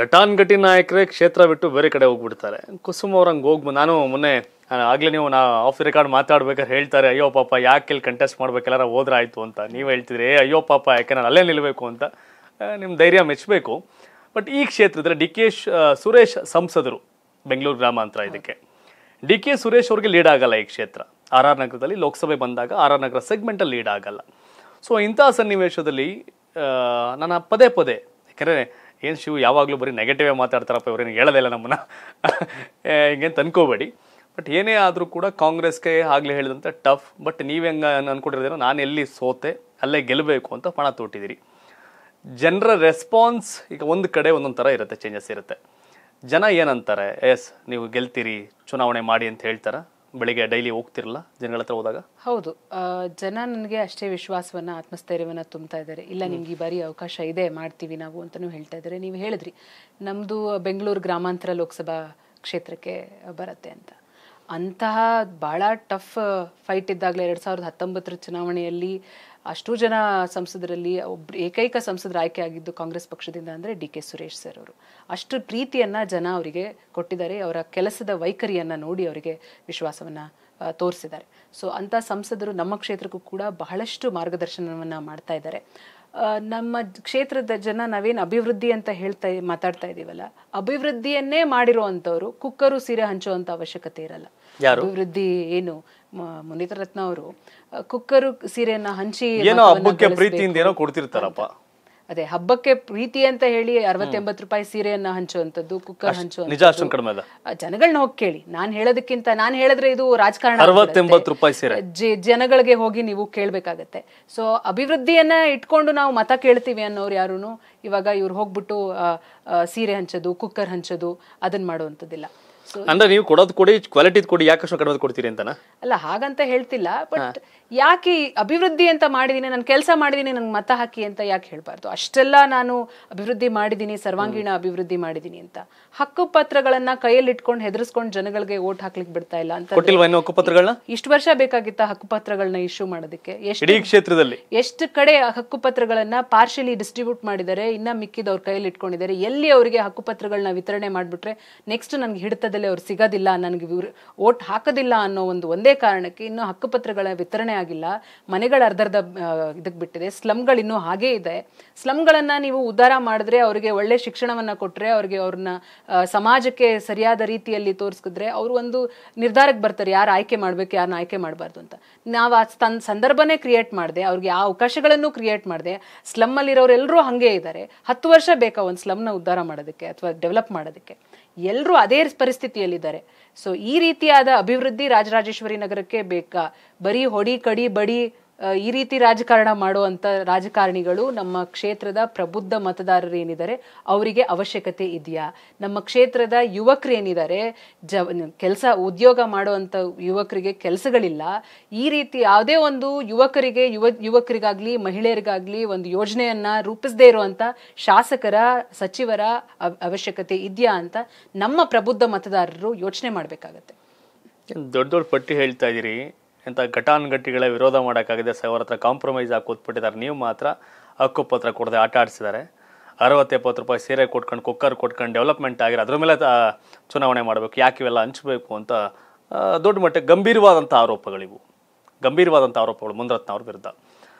ಘಟಾನ್ಘಟಿ ನಾಯಕರೇ ಕ್ಷೇತ್ರ ಬಿಟ್ಟು ಬೇರೆ ಕಡೆ ಹೋಗ್ಬಿಡ್ತಾರೆ ಕುಸುಮ್ ಅವ್ರ ಹಂಗೆ ಹೋಗ್ಬ ನಾನು ಮೊನ್ನೆ ಆಗ್ಲೇ ನೀವು ನಾ ಆಫ್ ರೆಕಾರ್ಡ್ ಮಾತಾಡ್ಬೇಕಾದ್ರೆ ಹೇಳ್ತಾರೆ ಅಯ್ಯೋ ಪಾಪ ಯಾಕೆ ಇಲ್ಲಿ ಕಂಟೆಸ್ಟ್ ಮಾಡ್ಬೇಕಲ್ಲ ಹೋದ್ರೆ ಆಯಿತು ಅಂತ ನೀವು ಹೇಳ್ತಿದ್ರಿ ಅಯ್ಯೋ ಪಾಪ ಯಾಕೆ ನಾನು ಅಲ್ಲೇ ನಿಲ್ಲಬೇಕು ಅಂತ ನಿಮ್ಮ ಧೈರ್ಯ ಮೆಚ್ಚಬೇಕು ಬಟ್ ಈ ಕ್ಷೇತ್ರದಲ್ಲಿ ಡಿ ಕೆ ಸುರೇಶ್ ಸಂಸದರು ಬೆಂಗಳೂರು ಗ್ರಾಮಾಂತರ ಇದಕ್ಕೆ ಡಿ ಕೆ ಸುರೇಶ್ ಅವ್ರಿಗೆ ಲೀಡ್ ಆಗಲ್ಲ ಈ ಕ್ಷೇತ್ರ ಆರ್ ಆರ್ ನಗರದಲ್ಲಿ ಲೋಕಸಭೆ ಬಂದಾಗ ಆರ್ ಆರ್ ನಗರ ಸೆಗ್ಮೆಂಟಲ್ಲಿ ಲೀಡ್ ಆಗಲ್ಲ ಸೊ ಇಂಥ ಸನ್ನಿವೇಶದಲ್ಲಿ ನಾನು ಪದೇ ಪದೇ ಯಾಕೆಂದರೆ ಏನು ಶಿವು ಯಾವಾಗಲೂ ಬರೀ ನೆಗೆಟಿವೇ ಮಾತಾಡ್ತಾರಪ್ಪ ಇವ್ರೇನು ಹೇಳೋದಿಲ್ಲ ನಮ್ಮನ್ನು ಹಿಂಗೇನು ತಂದ್ಕೋಬೇಡಿ ಬಟ್ ಏನೇ ಆದರೂ ಕೂಡ ಕಾಂಗ್ರೆಸ್ಗೆ ಆಗಲೇ ಹೇಳಿದಂಥ ಟಫ್ ಬಟ್ ನೀವು ಹೆಂಗೆ ಅಂದ್ಕೊಂಡಿರೋದೇನೋ ನಾನು ಎಲ್ಲಿ ಸೋತೆ ಅಲ್ಲೇ ಗೆಲ್ಲಬೇಕು ಅಂತ ಪಣ ತೊಟ್ಟಿದ್ದೀರಿ ಜನರ ರೆಸ್ಪಾನ್ಸ್ ಈಗ ಒಂದು ಕಡೆ ಒಂದೊಂದು ಥರ ಇರುತ್ತೆ ಚೇಂಜಸ್ ಇರುತ್ತೆ ಜನ ಏನಂತಾರೆ ಎಸ್ ನೀವು ಗೆಲ್ತೀರಿ ಚುನಾವಣೆ ಮಾಡಿ ಅಂತ ಹೇಳ್ತಾರೆ ಬೆಳಿಗ್ಗೆ ಡೈಲಿ ಹೋಗ್ತಿರಲ್ಲ ಜನಗಳ ಹತ್ರ ಹೋದಾಗ ಹೌದು ಜನ ನನಗೆ ಅಷ್ಟೇ ವಿಶ್ವಾಸವನ್ನ ಆತ್ಮಸ್ಥೈರ್ಯವನ್ನು ತುಂಬ್ತಾ ಇದ್ದಾರೆ ಇಲ್ಲ ನಿಮ್ಗೆ ಈ ಬಾರಿ ಅವಕಾಶ ಇದೆ ಮಾಡ್ತೀವಿ ನಾವು ಅಂತಲೂ ಹೇಳ್ತಾ ಇದ್ದಾರೆ ನೀವು ಹೇಳಿದ್ರಿ ನಮ್ಮದು ಬೆಂಗಳೂರು ಗ್ರಾಮಾಂತರ ಲೋಕಸಭಾ ಕ್ಷೇತ್ರಕ್ಕೆ ಬರುತ್ತೆ ಅಂತ ಅಂತಹ ಭಾಳ ಟಫ್ ಫೈಟ್ ಇದ್ದಾಗಲೇ ಎರಡು ಸಾವಿರದ ಹತ್ತೊಂಬತ್ತರ ಚುನಾವಣೆಯಲ್ಲಿ ಅಷ್ಟು ಜನ ಸಂಸದರಲ್ಲಿ ಒಬ್ರು ಏಕೈಕ ಸಂಸದರ ಆಯ್ಕೆ ಆಗಿದ್ದು ಕಾಂಗ್ರೆಸ್ ಪಕ್ಷದಿಂದ ಅಂದರೆ ಡಿ ಕೆ ಸುರೇಶ್ ಸರ್ ಅವರು ಅಷ್ಟು ಪ್ರೀತಿಯನ್ನು ಜನ ಅವರಿಗೆ ಕೊಟ್ಟಿದ್ದಾರೆ ಅವರ ಕೆಲಸದ ವೈಖರಿಯನ್ನು ನೋಡಿ ಅವರಿಗೆ ವಿಶ್ವಾಸವನ್ನು ತೋರಿಸಿದ್ದಾರೆ ಸೊ ಅಂಥ ಸಂಸದರು ನಮ್ಮ ಕ್ಷೇತ್ರಕ್ಕೂ ಕೂಡ ಬಹಳಷ್ಟು ಮಾರ್ಗದರ್ಶನವನ್ನು ಮಾಡ್ತಾ ಇದ್ದಾರೆ ನಮ್ಮ ಕ್ಷೇತ್ರದ ಜನ ನಾವೇನು ಅಭಿವೃದ್ಧಿ ಅಂತ ಹೇಳ್ತಾ ಮಾತಾಡ್ತಾ ಇದೀವಲ್ಲ ಅಭಿವೃದ್ಧಿಯನ್ನೇ ಮಾಡಿರುವಂತವ್ರು ಕುಕ್ಕರು ಸೀರೆ ಹಂಚುವಂಥ ಅವಶ್ಯಕತೆ ಇರಲ್ಲ ಅಭಿವೃದ್ಧಿ ಏನು ಮುನಿತರತ್ನ ಅವರು ಕುಕ್ಕರು ಸೀರೆಯನ್ನ ಹಂಚಿ ಏನೋ ಹಬ್ಬಕ್ಕೆ ಪ್ರೀತಿಯಿಂದ ಏನೋ ಕೊಡ್ತಿರ್ತಾರಪ್ಪ ಅದೇ ಹಬ್ಬಕ್ಕೆ ಪ್ರೀತಿ ಅಂತ ಹೇಳಿ ಅರವತ್ತೆಂಬತ್ತು ರೂಪಾಯಿ ಸೀರೆಯನ್ನ ಹಂಚುವಂಥದ್ದು ಕುಕ್ಕರ್ ಹಂಚುವಂತದ್ದು ಜನಗಳನ್ನ ಹೋಗಿ ಕೇಳಿ ನಾನು ಹೇಳೋದಕ್ಕಿಂತ ನಾನು ಹೇಳಿದ್ರೆ ಇದು ರಾಜಕಾರಣ ರೂಪಾಯಿ ಜನಗಳಿಗೆ ಹೋಗಿ ನೀವು ಕೇಳಬೇಕಾಗತ್ತೆ ಸೊ ಅಭಿವೃದ್ಧಿಯನ್ನ ಇಟ್ಕೊಂಡು ನಾವು ಮತ ಕೇಳ್ತೀವಿ ಅನ್ನೋರು ಯಾರು ಇವಾಗ ಇವ್ರು ಹೋಗ್ಬಿಟ್ಟು ಸೀರೆ ಹಂಚೋದು ಕುಕ್ಕರ್ ಹಂಚೋದು ಅದನ್ನ ಮಾಡುವಂಥದ್ದಿಲ್ಲ ಅಂದ್ರೆ ನೀವು ಕೊಡೋದು ಕೊಡಿ ಕ್ವಾಲಿಟಿ ಕೊಡಿ ಯಾಕೆ ಅಷ್ಟು ಕಡಿಮೆ ಕೊಡ್ತೀರಿ ಅಂತ ಅಲ್ಲ ಹಾಗಂತ ಹೇಳ್ತಿಲ್ಲ ಬಟ್ ಯಾಕೆ ಅಭಿವೃದ್ಧಿ ಅಂತ ಮಾಡಿದೀನಿ ನಾನು ಕೆಲಸ ಮಾಡಿದೀನಿ ನನ್ಗೆ ಮತ ಹಾಕಿ ಅಂತ ಯಾಕೆ ಹೇಳ್ಬಾರ್ದು ಅಷ್ಟೆಲ್ಲ ನಾನು ಅಭಿವೃದ್ಧಿ ಮಾಡಿದೀನಿ ಸರ್ವಾಂಗೀಣ ಅಭಿವೃದ್ಧಿ ಮಾಡಿದೀನಿ ಅಂತ ಹಕ್ಕುಪತ್ರಗಳನ್ನ ಕೈಯಲ್ಲಿ ಇಟ್ಕೊಂಡು ಹೆದರ್ಸ್ಕೊಂಡು ಜನಗಳಿಗೆ ಓಟ್ ಹಾಕ್ಲಿಕ್ಕೆ ಬಿಡ್ತಾ ಇಲ್ಲ ಅಂತ ಹಕ್ಕುಪತ್ರಗಳನ್ನ ಇಷ್ಟು ವರ್ಷ ಬೇಕಾಗಿತ್ತ ಹಕ್ಕುಪತ್ರಗಳನ್ನ ಇಶ್ಯೂ ಮಾಡೋದಕ್ಕೆ ಎಷ್ಟು ಕ್ಷೇತ್ರದಲ್ಲಿ ಎಷ್ಟು ಕಡೆ ಪತ್ರಗಳನ್ನ ಪಾರ್ಶಿಯಲಿ ಡಿಸ್ಟ್ರಿಬ್ಯೂಟ್ ಮಾಡಿದರೆ ಇನ್ನ ಮಿಕ್ಕಿದವ್ರ ಕೈಯಲ್ಲಿ ಇಟ್ಕೊಂಡಿದ್ದಾರೆ ಎಲ್ಲಿ ಅವರಿಗೆ ಹಕ್ಕುಪತ್ರಗಳನ್ನ ವಿತರಣೆ ಮಾಡ್ಬಿಟ್ರೆ ನೆಕ್ಸ್ಟ್ ನನ್ಗೆ ಹಿಡಿತ ಸಮಯದಲ್ಲಿ ಅವ್ರು ಸಿಗೋದಿಲ್ಲ ನನಗೆ ವೋಟ್ ಹಾಕೋದಿಲ್ಲ ಅನ್ನೋ ಒಂದು ಒಂದೇ ಕಾರಣಕ್ಕೆ ಇನ್ನೂ ಹಕ್ಕುಪತ್ರಗಳ ವಿತರಣೆ ಆಗಿಲ್ಲ ಮನೆಗಳ ಅರ್ಧರ್ಧ ಇದಕ್ಕೆ ಬಿಟ್ಟಿದೆ ಇನ್ನೂ ಹಾಗೇ ಇದೆ ಸ್ಲಮ್ಗಳನ್ನು ನೀವು ಉದ್ಧಾರ ಮಾಡಿದ್ರೆ ಅವರಿಗೆ ಒಳ್ಳೆ ಶಿಕ್ಷಣವನ್ನು ಕೊಟ್ಟರೆ ಅವ್ರಿಗೆ ಅವ್ರನ್ನ ಸಮಾಜಕ್ಕೆ ಸರಿಯಾದ ರೀತಿಯಲ್ಲಿ ತೋರಿಸಿದ್ರೆ ಅವರು ಒಂದು ನಿರ್ಧಾರಕ್ಕೆ ಬರ್ತಾರೆ ಯಾರು ಆಯ್ಕೆ ಮಾಡಬೇಕು ಯಾರನ್ನ ಆಯ್ಕೆ ಮಾಡಬಾರ್ದು ಅಂತ ನಾವು ಆ ತನ್ನ ಸಂದರ್ಭನೇ ಕ್ರಿಯೇಟ್ ಮಾಡಿದೆ ಅವ್ರಿಗೆ ಆ ಅವಕಾಶಗಳನ್ನು ಕ್ರಿಯೇಟ್ ಮಾಡಿದೆ ಸ್ಲಮ್ಮಲ್ಲಿರೋರೆಲ್ಲರೂ ಹಾಗೆ ಇದ್ದಾರೆ ಹತ್ತು ವರ್ಷ ಬೇಕಾ ಒಂದು ಸ್ಲಮ್ನ ಉದ್ಧಾರ ಮಾಡೋದಕ್ಕೆ ಅಥವಾ ಡೆವಲಪ್ ಮಾಡೋದಕ್ಕೆ ಎಲ್ಲರೂ ಅದೇ ಪರಿಸ್ಥಿತಿ ಸ್ಥಿತಿಯಲ್ಲಿದ್ದಾರೆ ಸೊ ಈ ರೀತಿಯಾದ ಅಭಿವೃದ್ಧಿ ರಾಜರಾಜೇಶ್ವರಿ ನಗರಕ್ಕೆ ಬೇಕಾ ಬರೀ ಹೊಡಿ ಕಡಿ ಬಡಿ ಈ ರೀತಿ ರಾಜಕಾರಣ ಮಾಡುವಂಥ ರಾಜಕಾರಣಿಗಳು ನಮ್ಮ ಕ್ಷೇತ್ರದ ಪ್ರಬುದ್ಧ ಮತದಾರರು ಏನಿದ್ದಾರೆ ಅವರಿಗೆ ಅವಶ್ಯಕತೆ ಇದೆಯಾ ನಮ್ಮ ಕ್ಷೇತ್ರದ ಯುವಕರು ಏನಿದ್ದಾರೆ ಜ ಕೆಲಸ ಉದ್ಯೋಗ ಮಾಡುವಂಥ ಯುವಕರಿಗೆ ಕೆಲಸಗಳಿಲ್ಲ ಈ ರೀತಿ ಯಾವುದೇ ಒಂದು ಯುವಕರಿಗೆ ಯುವ ಯುವಕರಿಗಾಗಲಿ ಮಹಿಳೆಯರಿಗಾಗಲಿ ಒಂದು ಯೋಜನೆಯನ್ನು ರೂಪಿಸದೇ ಇರುವಂಥ ಶಾಸಕರ ಸಚಿವರ ಅವಶ್ಯಕತೆ ಇದೆಯಾ ಅಂತ ನಮ್ಮ ಪ್ರಬುದ್ಧ ಮತದಾರರು ಯೋಚನೆ ಮಾಡಬೇಕಾಗತ್ತೆ ದೊಡ್ಡ ದೊಡ್ಡ ಪಟ್ಟಿ ಹೇಳ್ತಾ ಇದ್ದೀರಿ ಇಂಥ ಘಟಾನುಘಟಿಗಳೇ ವಿರೋಧ ಸರ್ ಅವ್ರ ಹತ್ರ ಕಾಂಪ್ರಮೈಸ್ ಆಗಿ ಕೂತ್ಬಿಟ್ಟಿದ್ದಾರೆ ನೀವು ಮಾತ್ರ ಹಕ್ಕುಪತ್ರ ಕೊಡದೆ ಆಟ ಆಡಿಸಿದ್ದಾರೆ ಅರವತ್ತೆಪ್ಪತ್ತು ರೂಪಾಯಿ ಸೀರೆ ಕೊಟ್ಕೊಂಡು ಕುಕ್ಕರ್ ಕೊಟ್ಕೊಂಡು ಡೆವಲಪ್ಮೆಂಟ್ ಆಗಿರೋ ಅದ್ರ ಮೇಲೆ ಚುನಾವಣೆ ಮಾಡಬೇಕು ಯಾಕೆ ಇವೆಲ್ಲ ಹಂಚಬೇಕು ಅಂತ ದೊಡ್ಡ ಮಟ್ಟ ಗಂಭೀರವಾದಂಥ ಆರೋಪಗಳಿವು ಗಂಭೀರವಾದಂಥ ಆರೋಪಗಳು ಮುನ್ರತ್ನ ಅವ್ರ ವಿರುದ್ಧ